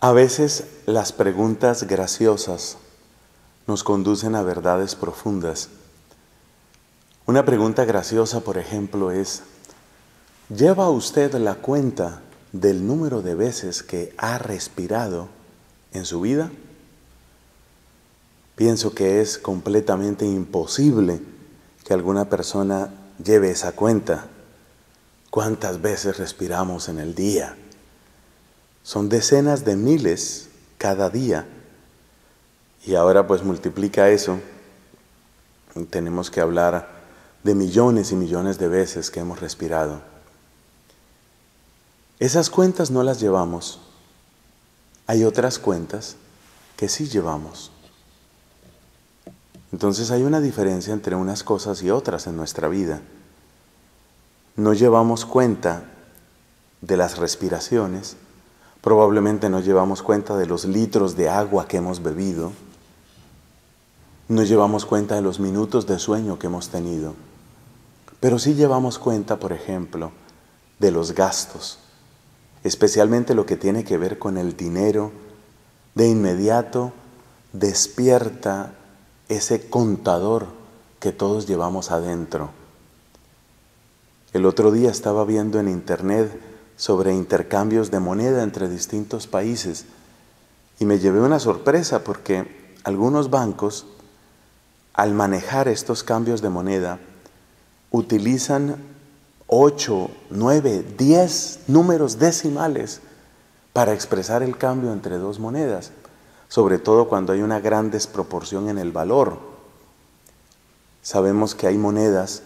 A veces las preguntas graciosas nos conducen a verdades profundas. Una pregunta graciosa, por ejemplo, es, ¿lleva usted la cuenta del número de veces que ha respirado en su vida? Pienso que es completamente imposible que alguna persona lleve esa cuenta. ¿Cuántas veces respiramos en el día? Son decenas de miles cada día. Y ahora pues multiplica eso. tenemos que hablar de millones y millones de veces que hemos respirado. Esas cuentas no las llevamos. Hay otras cuentas que sí llevamos. Entonces hay una diferencia entre unas cosas y otras en nuestra vida. No llevamos cuenta de las respiraciones Probablemente no llevamos cuenta de los litros de agua que hemos bebido. no llevamos cuenta de los minutos de sueño que hemos tenido. Pero sí llevamos cuenta, por ejemplo, de los gastos, especialmente lo que tiene que ver con el dinero. De inmediato despierta ese contador que todos llevamos adentro. El otro día estaba viendo en internet sobre intercambios de moneda entre distintos países y me llevé una sorpresa porque algunos bancos, al manejar estos cambios de moneda, utilizan 8, 9, 10 números decimales para expresar el cambio entre dos monedas, sobre todo cuando hay una gran desproporción en el valor. Sabemos que hay monedas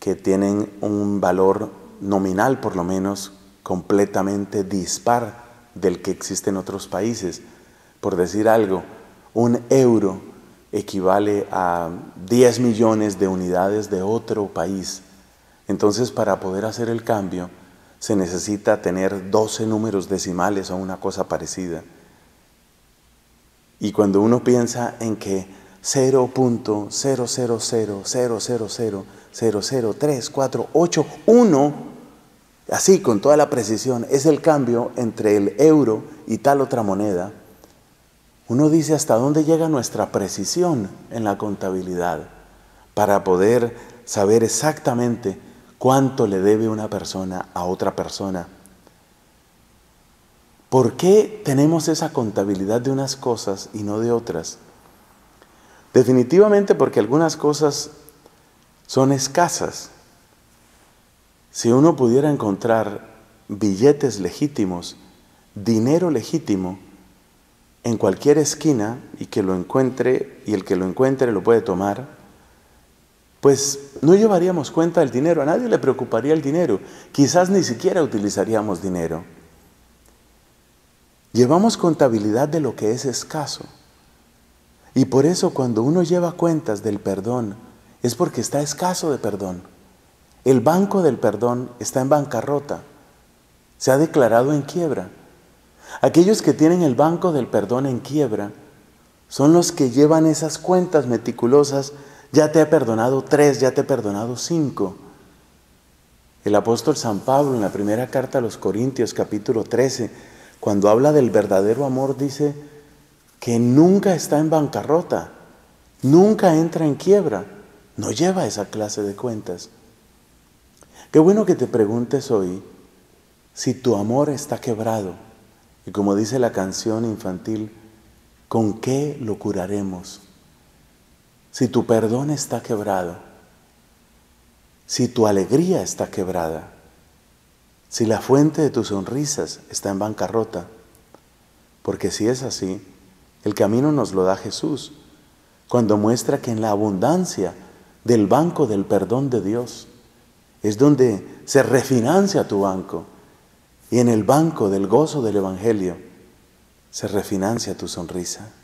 que tienen un valor nominal por lo menos completamente dispar del que existe en otros países. Por decir algo, un euro equivale a 10 millones de unidades de otro país. Entonces, para poder hacer el cambio, se necesita tener 12 números decimales o una cosa parecida. Y cuando uno piensa en que 0.000000003481 así con toda la precisión, es el cambio entre el euro y tal otra moneda, uno dice hasta dónde llega nuestra precisión en la contabilidad para poder saber exactamente cuánto le debe una persona a otra persona. ¿Por qué tenemos esa contabilidad de unas cosas y no de otras? Definitivamente porque algunas cosas son escasas si uno pudiera encontrar billetes legítimos, dinero legítimo, en cualquier esquina y que lo encuentre y el que lo encuentre lo puede tomar, pues no llevaríamos cuenta del dinero, a nadie le preocuparía el dinero, quizás ni siquiera utilizaríamos dinero. Llevamos contabilidad de lo que es escaso. Y por eso cuando uno lleva cuentas del perdón, es porque está escaso de perdón. El Banco del Perdón está en bancarrota, se ha declarado en quiebra. Aquellos que tienen el Banco del Perdón en quiebra son los que llevan esas cuentas meticulosas, ya te he perdonado tres, ya te he perdonado cinco. El apóstol San Pablo en la primera carta a los Corintios capítulo 13, cuando habla del verdadero amor, dice que nunca está en bancarrota, nunca entra en quiebra, no lleva esa clase de cuentas. Qué bueno que te preguntes hoy si tu amor está quebrado. Y como dice la canción infantil, ¿con qué lo curaremos? Si tu perdón está quebrado, si tu alegría está quebrada, si la fuente de tus sonrisas está en bancarrota, porque si es así, el camino nos lo da Jesús, cuando muestra que en la abundancia del banco del perdón de Dios, es donde se refinancia tu banco. Y en el banco del gozo del Evangelio se refinancia tu sonrisa.